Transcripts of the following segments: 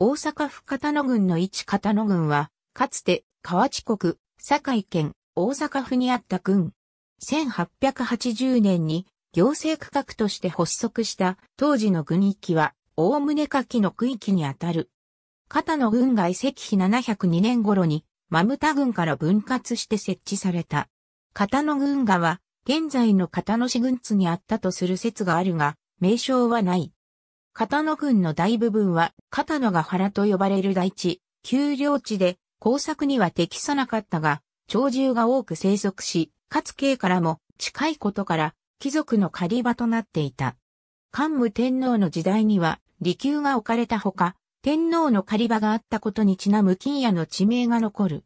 大阪府片野郡の一片野郡は、かつて河内国、堺県、大阪府にあった郡。1880年に行政区画として発足した当時の郡域は、大胸下記の区域にあたる。片野郡が遺跡碑702年頃に、マムタ郡から分割して設置された。片野郡がは、現在の片野市郡津にあったとする説があるが、名称はない。片野郡の大部分は、片野が原と呼ばれる大地、丘陵地で、工作には適さなかったが、鳥獣が多く生息し、かつ刑からも近いことから、貴族の狩り場となっていた。桓武天皇の時代には、利休が置かれたほか、天皇の狩り場があったことにちなむ金谷の地名が残る。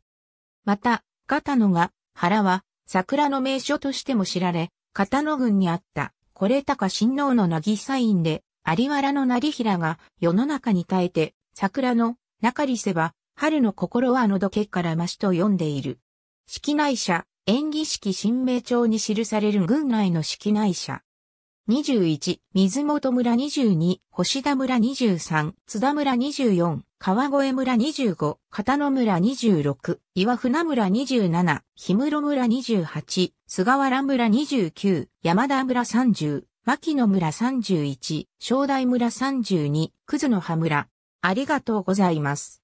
また、片野が、原は、桜の名所としても知られ、片野郡にあった、これ高親王の渚院で、有原の成平が世の中に耐えて、桜の中里せば、春の心はのどけからましと読んでいる。式内社、演技式新名帳に記される軍内の式内社。21、水本村22、星田村23、津田村24、川越村25、片野村26、岩船村27、氷室村28、菅原村29、山田村30、牧野村31、正代村32、葛の葉村。ありがとうございます。